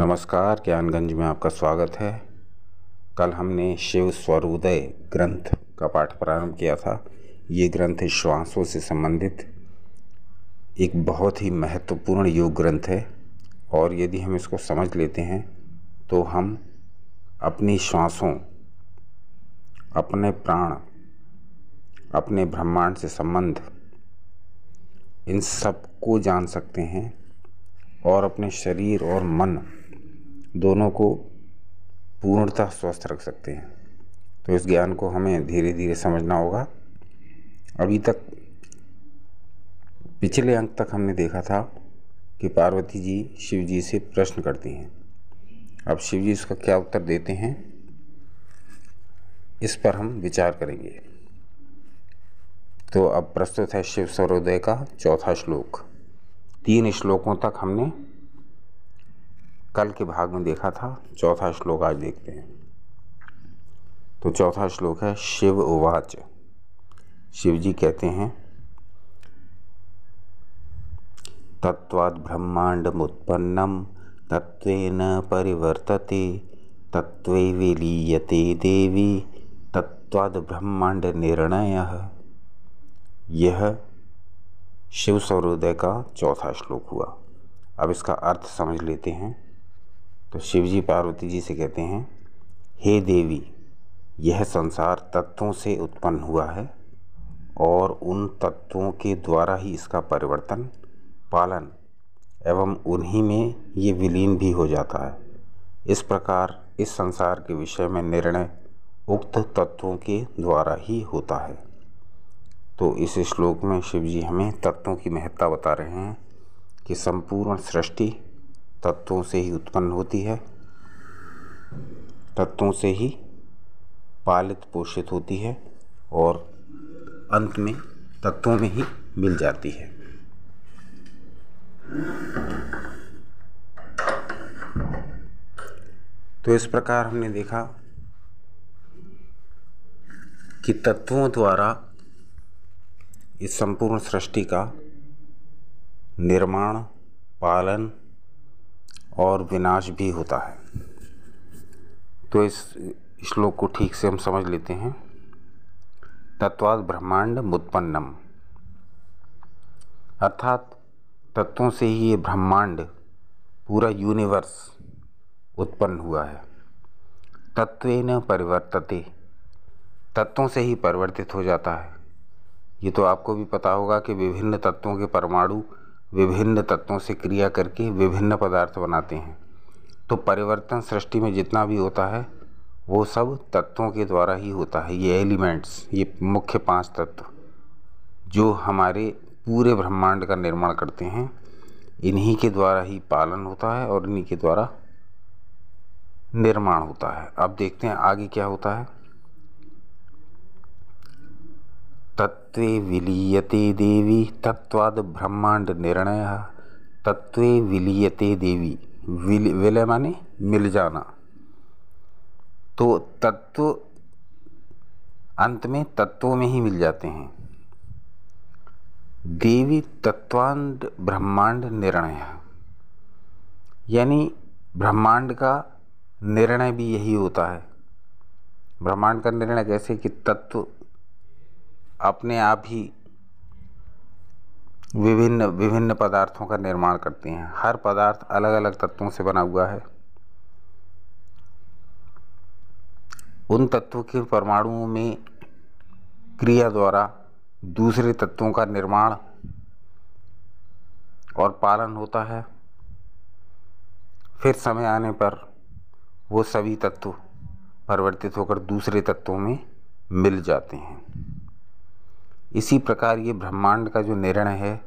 नमस्कार ज्ञानगंज में आपका स्वागत है कल हमने शिव स्वरोदय ग्रंथ का पाठ प्रारंभ किया था ये ग्रंथ श्वासों से संबंधित एक बहुत ही महत्वपूर्ण योग ग्रंथ है और यदि हम इसको समझ लेते हैं तो हम अपनी श्वासों अपने प्राण अपने ब्रह्मांड से संबंध इन सब को जान सकते हैं और अपने शरीर और मन दोनों को पूर्णतः स्वस्थ रख सकते हैं तो इस ज्ञान को हमें धीरे धीरे समझना होगा अभी तक पिछले अंक तक हमने देखा था कि पार्वती जी शिव जी से प्रश्न करती हैं अब शिव जी उसका क्या उत्तर देते हैं इस पर हम विचार करेंगे तो अब प्रस्तुत है शिव सरोदय का चौथा श्लोक तीन श्लोकों तक हमने कल के भाग में देखा था चौथा श्लोक आज देखते हैं तो चौथा श्लोक है शिव उवाच शिव जी कहते हैं तत्वाद ब्रह्मांड उत्पन्नम तत्व न परिवर्तते तत्व विलीयते देवी तत्वाद ब्रह्मांड निर्णय यह शिव सौरोदय का चौथा श्लोक हुआ अब इसका अर्थ समझ लेते हैं तो शिव जी पार्वती जी से कहते हैं हे देवी यह संसार तत्वों से उत्पन्न हुआ है और उन तत्वों के द्वारा ही इसका परिवर्तन पालन एवं उन्हीं में ये विलीन भी हो जाता है इस प्रकार इस संसार के विषय में निर्णय उक्त तत्वों के द्वारा ही होता है तो इस श्लोक में शिव जी हमें तत्वों की महत्ता बता रहे हैं कि संपूर्ण सृष्टि तत्वों से ही उत्पन्न होती है तत्वों से ही पालित पोषित होती है और अंत में तत्वों में ही मिल जाती है तो इस प्रकार हमने देखा कि तत्वों द्वारा इस संपूर्ण सृष्टि का निर्माण पालन और विनाश भी होता है तो इस श्लोक को ठीक से हम समझ लेते हैं तत्वाद ब्रह्मांड मुत्पन्नम अर्थात तत्वों से ही ये ब्रह्मांड पूरा यूनिवर्स उत्पन्न हुआ है तत्व न परिवर्तते तत्वों से ही परिवर्तित हो जाता है ये तो आपको भी पता होगा कि विभिन्न तत्वों के परमाणु विभिन्न तत्वों से क्रिया करके विभिन्न पदार्थ बनाते हैं तो परिवर्तन सृष्टि में जितना भी होता है वो सब तत्वों के द्वारा ही होता है ये एलिमेंट्स ये मुख्य पांच तत्व जो हमारे पूरे ब्रह्मांड का निर्माण करते हैं इन्हीं के द्वारा ही पालन होता है और इन्हीं के द्वारा निर्माण होता है अब देखते हैं आगे क्या होता है तत्वे विलीयते देवी तत्वाद ब्रह्मांड निर्णय तत्व विलीयते देवी विल विलय माने मिल जाना तो तत्व अंत में तत्वों में ही मिल जाते हैं देवी तत्वांड ब्रह्मांड निर्णय यानी ब्रह्मांड का निर्णय भी यही होता है ब्रह्मांड का निर्णय कैसे कि तत्व अपने आप ही विभिन्न विभिन्न पदार्थों का निर्माण करती हैं हर पदार्थ अलग अलग तत्वों से बना हुआ है उन तत्वों के परमाणुओं में क्रिया द्वारा दूसरे तत्वों का निर्माण और पालन होता है फिर समय आने पर वो सभी तत्व परिवर्तित होकर दूसरे तत्वों में मिल जाते हैं इसी प्रकार ये ब्रह्मांड का जो निर्णय है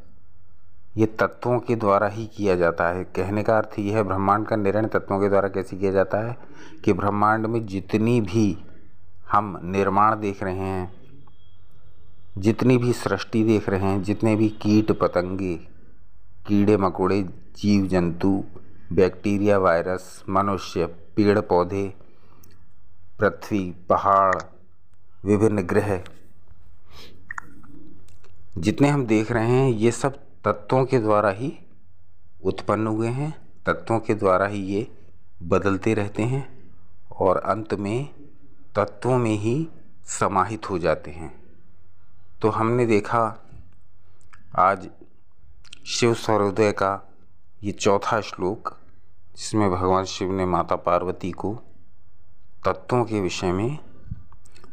ये तत्वों के द्वारा ही किया जाता है कहने का अर्थ यह है ब्रह्मांड का निर्णय तत्वों के द्वारा कैसे किया जाता है कि ब्रह्मांड में जितनी भी हम निर्माण देख रहे हैं जितनी भी सृष्टि देख रहे हैं जितने भी कीट पतंगे कीड़े मकोड़े जीव जंतु बैक्टीरिया वायरस मनुष्य पेड़ पौधे पृथ्वी पहाड़ विभिन्न ग्रह जितने हम देख रहे हैं ये सब तत्वों के द्वारा ही उत्पन्न हुए हैं तत्वों के द्वारा ही ये बदलते रहते हैं और अंत में तत्वों में ही समाहित हो जाते हैं तो हमने देखा आज शिव सौरोदय का ये चौथा श्लोक जिसमें भगवान शिव ने माता पार्वती को तत्वों के विषय में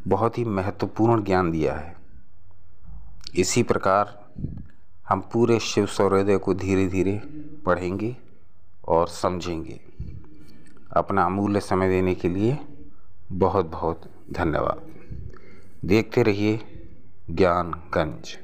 बहुत ही महत्वपूर्ण ज्ञान दिया है इसी प्रकार हम पूरे शिव सौरादय को धीरे धीरे पढ़ेंगे और समझेंगे अपना अमूल्य समय देने के लिए बहुत बहुत धन्यवाद देखते रहिए ज्ञान गंज